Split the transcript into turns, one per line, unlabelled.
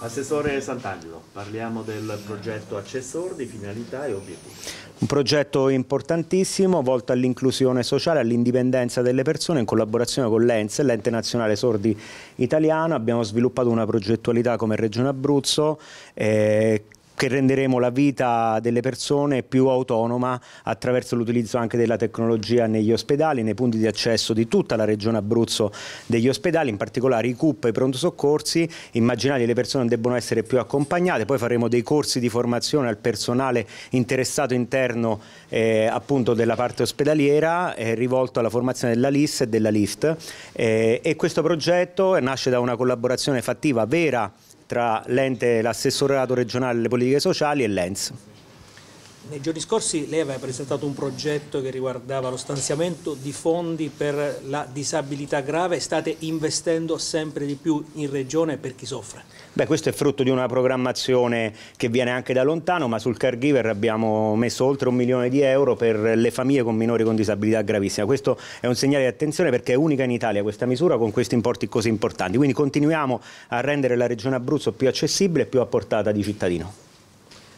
Assessore Sant'Angelo, parliamo del progetto Accessordi, finalità e obiettivi. Un progetto importantissimo volto all'inclusione sociale, all'indipendenza delle persone in collaborazione con l'ENSE, l'ente nazionale sordi italiano. Abbiamo sviluppato una progettualità come Regione Abruzzo eh, che renderemo la vita delle persone più autonoma attraverso l'utilizzo anche della tecnologia negli ospedali, nei punti di accesso di tutta la regione Abruzzo degli ospedali, in particolare i CUP e i pronto soccorsi, immaginate che le persone debbono essere più accompagnate, poi faremo dei corsi di formazione al personale interessato interno eh, appunto della parte ospedaliera eh, rivolto alla formazione della LIS e della LIFT eh, e questo progetto nasce da una collaborazione fattiva vera tra l'ente, l'assessorato regionale delle politiche sociali e l'ENS
nei giorni scorsi lei aveva presentato un progetto che riguardava lo stanziamento di fondi per la disabilità grave, state investendo sempre di più in regione per chi soffre? Beh,
questo è frutto di una programmazione che viene anche da lontano, ma sul caregiver abbiamo messo oltre un milione di euro per le famiglie con minori con disabilità gravissima. Questo è un segnale di attenzione perché è unica in Italia questa misura con questi importi così importanti. Quindi continuiamo a rendere la regione Abruzzo più accessibile e più a portata di cittadino.